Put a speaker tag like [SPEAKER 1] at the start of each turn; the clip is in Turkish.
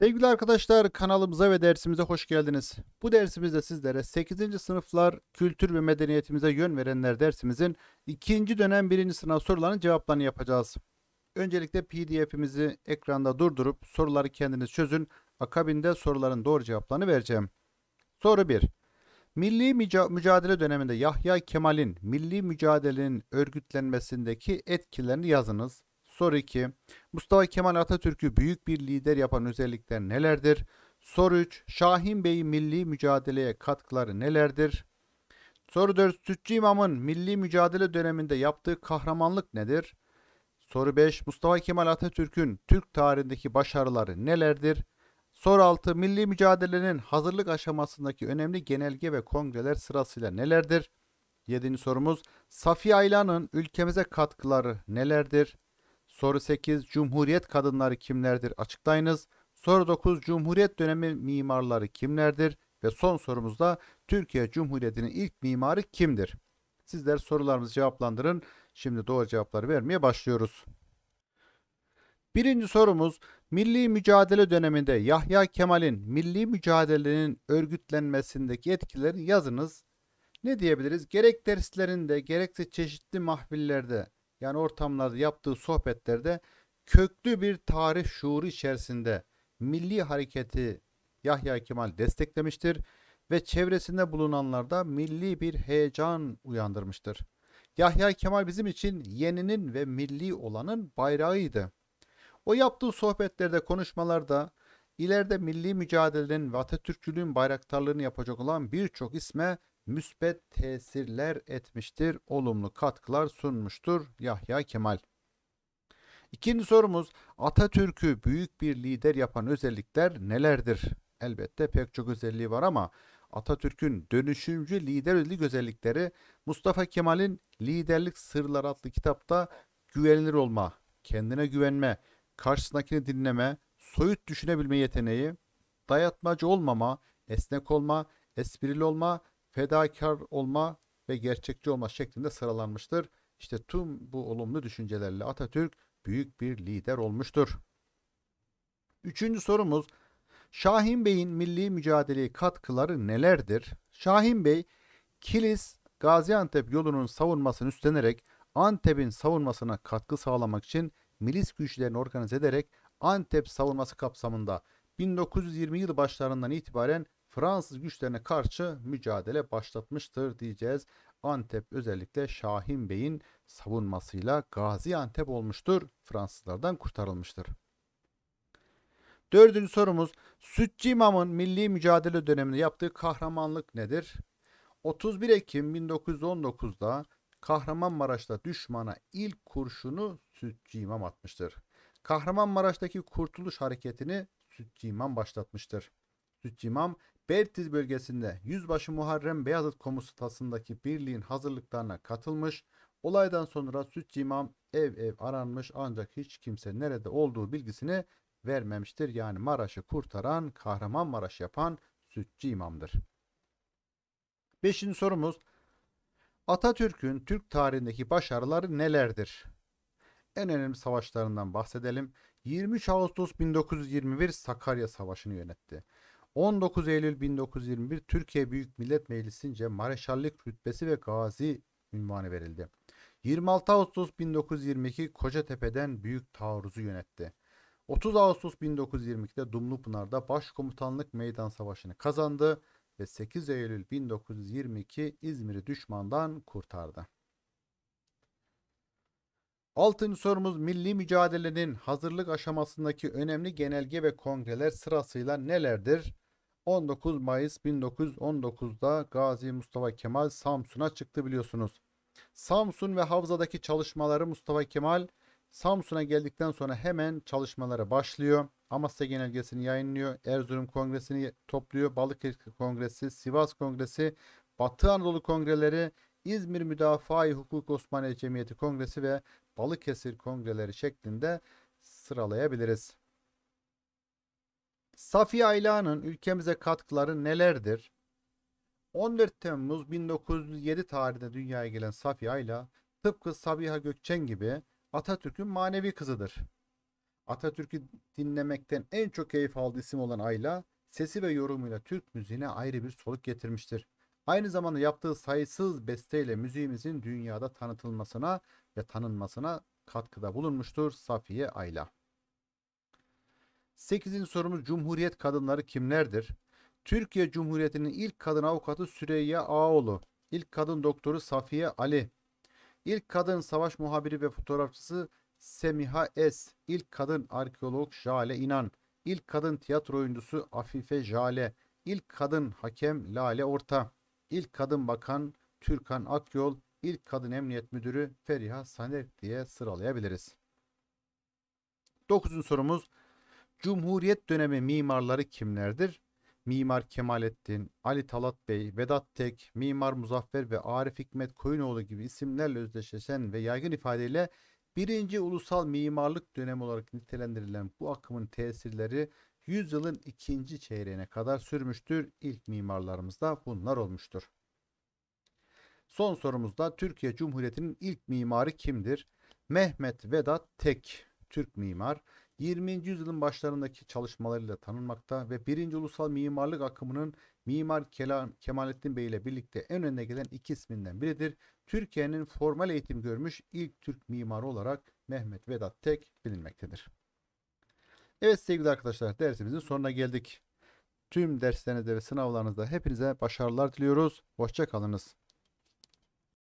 [SPEAKER 1] Sevgili arkadaşlar kanalımıza ve dersimize hoş geldiniz. Bu dersimizde sizlere 8. sınıflar kültür ve medeniyetimize yön verenler dersimizin 2. dönem 1. sınav sorularının cevaplarını yapacağız. Öncelikle pdf'imizi ekranda durdurup soruları kendiniz çözün. Akabinde soruların doğru cevaplarını vereceğim. Soru 1. Milli mücadele döneminde Yahya Kemal'in milli mücadelenin örgütlenmesindeki etkilerini yazınız. Soru 2. Mustafa Kemal Atatürk'ü büyük bir lider yapan özellikler nelerdir? Soru 3. Şahin Bey'in milli mücadeleye katkıları nelerdir? Soru 4. Sütçü İmam'ın milli mücadele döneminde yaptığı kahramanlık nedir? Soru 5. Mustafa Kemal Atatürk'ün Türk tarihindeki başarıları nelerdir? Soru 6. Milli mücadelenin hazırlık aşamasındaki önemli genelge ve kongreler sırasıyla nelerdir? 7. sorumuz Safiye Aylan'ın ülkemize katkıları nelerdir? Soru 8. Cumhuriyet kadınları kimlerdir? Açıklayınız. Soru 9. Cumhuriyet dönemi mimarları kimlerdir? Ve son sorumuzda Türkiye Cumhuriyeti'nin ilk mimarı kimdir? Sizler sorularımızı cevaplandırın. Şimdi doğru cevapları vermeye başlıyoruz. Birinci sorumuz milli mücadele döneminde Yahya Kemal'in milli mücadelenin örgütlenmesindeki etkileri yazınız. Ne diyebiliriz? Gerek derslerinde gerekse çeşitli mahvillerde yani ortamlarda yaptığı sohbetlerde köklü bir tarih şuuru içerisinde milli hareketi Yahya Kemal desteklemiştir ve çevresinde bulunanlarda milli bir heyecan uyandırmıştır. Yahya Kemal bizim için yeninin ve milli olanın bayrağıydı. O yaptığı sohbetlerde, konuşmalarda ileride milli mücadelenin ve Atatürkçülüğün bayraktarlığını yapacak olan birçok isme müsbet tesirler etmiştir, olumlu katkılar sunmuştur Yahya Kemal. İkinci sorumuz Atatürk'ü büyük bir lider yapan özellikler nelerdir? Elbette pek çok özelliği var ama Atatürk'ün dönüşümcü liderlik özellikleri Mustafa Kemal'in Liderlik Sırları adlı kitapta güvenilir olma, kendine güvenme, karşısındakini dinleme, soyut düşünebilme yeteneği, dayatmacı olmama, esnek olma, esprili olma, fedakar olma ve gerçekçi olma şeklinde sıralanmıştır. İşte tüm bu olumlu düşüncelerle Atatürk büyük bir lider olmuştur. Üçüncü sorumuz Şahin Bey'in milli mücadeleye katkıları nelerdir? Şahin Bey Kilis Gaziantep yolunun savunmasını üstlenerek Antep'in savunmasına katkı sağlamak için milis güçlerini organize ederek Antep savunması kapsamında 1920 yılı başlarından itibaren Fransız güçlerine karşı mücadele başlatmıştır diyeceğiz. Antep özellikle Şahin Bey'in savunmasıyla Gaziantep olmuştur. Fransızlardan kurtarılmıştır. Dördüncü sorumuz Sütçü İmam'ın milli mücadele döneminde yaptığı kahramanlık nedir? 31 Ekim 1919'da Kahramanmaraş'ta düşmana ilk kurşunu Sütçü İmam atmıştır. Kahramanmaraş'taki Kurtuluş Hareketi'ni Sütçü İmam başlatmıştır. Sütçü İmam Bertiz bölgesinde Yüzbaşı Muharrem Beyazıt komutasındaki birliğin hazırlıklarına katılmış. Olaydan sonra Sütçü İmam ev ev aranmış ancak hiç kimse nerede olduğu bilgisini vermemiştir. Yani Maraş'ı kurtaran, kahraman Maraş yapan Sütçü İmam'dır. Beşinci sorumuz Atatürk'ün Türk tarihindeki başarıları nelerdir? En önemli savaşlarından bahsedelim. 23 Ağustos 1921 Sakarya Savaşı'nı yönetti. 19 Eylül 1921 Türkiye Büyük Millet Meclisi'nce Mareşallik rütbesi ve Gazi ünvanı verildi. 26 Ağustos 1922 Kocatepe'den Büyük Taarruz'u yönetti. 30 Ağustos 1922'de Dumlupınar'da Başkomutanlık Meydan Savaşı'nı kazandı ve 8 Eylül 1922 İzmir'i düşmandan kurtardı. Altın sorumuz milli mücadelenin hazırlık aşamasındaki önemli genelge ve kongreler sırasıyla nelerdir? 19 Mayıs 1919'da Gazi Mustafa Kemal Samsun'a çıktı biliyorsunuz. Samsun ve Havza'daki çalışmaları Mustafa Kemal Samsun'a geldikten sonra hemen çalışmalara başlıyor. Amasya Genelgesini yayınlıyor. Erzurum Kongresi'ni topluyor. Balıkesir Kongresi, Sivas Kongresi, Batı Anadolu Kongreleri İzmir Müdafaa-i Hukuk Osmanlı Cemiyeti Kongresi ve Balıkesir Kongreleri şeklinde sıralayabiliriz. Safiye Ayla'nın ülkemize katkıları nelerdir? 14 Temmuz 1907 tarihinde dünyaya gelen Safiye Ayla tıpkı Sabiha Gökçen gibi Atatürk'ün manevi kızıdır. Atatürk'ü dinlemekten en çok keyif aldığı isim olan Ayla, sesi ve yorumuyla Türk müziğine ayrı bir soluk getirmiştir. Aynı zamanda yaptığı sayısız besteyle müziğimizin dünyada tanıtılmasına ve tanınmasına katkıda bulunmuştur Safiye Ayla. 8. sorumuz Cumhuriyet kadınları kimlerdir? Türkiye Cumhuriyeti'nin ilk kadın avukatı Süreyya Ağoğlu, ilk kadın doktoru Safiye Ali, ilk kadın savaş muhabiri ve fotoğrafçısı Semiha Es, ilk kadın arkeolog Jale İnan, ilk kadın tiyatro oyuncusu Afife Jale, ilk kadın hakem Lale Orta, ilk kadın bakan Türkan Akyol, ilk kadın emniyet müdürü Feriha Saner diye sıralayabiliriz. Dokuzuncu sorumuz Cumhuriyet dönemi mimarları kimlerdir? Mimar Kemalettin, Ali Talat Bey, Vedat Tek, Mimar Muzaffer ve Arif Hikmet Koyunoğlu gibi isimlerle özdeşleşen ve yaygın ifadeyle birinci ulusal mimarlık dönemi olarak nitelendirilen bu akımın tesirleri yüzyılın ikinci çeyreğine kadar sürmüştür. İlk mimarlarımızda bunlar olmuştur. Son sorumuzda Türkiye Cumhuriyeti'nin ilk mimarı kimdir? Mehmet Vedat Tek, Türk mimar. 20. yüzyılın başlarındaki çalışmalarıyla tanınmakta ve 1. Ulusal Mimarlık akımının Mimar Kemalettin Bey ile birlikte en önde gelen iki isminden biridir. Türkiye'nin formal eğitim görmüş ilk Türk mimarı olarak Mehmet Vedat Tek bilinmektedir. Evet sevgili arkadaşlar dersimizin sonuna geldik. Tüm derslerinizde ve sınavlarınızda hepinize başarılar diliyoruz. Hoşçakalınız.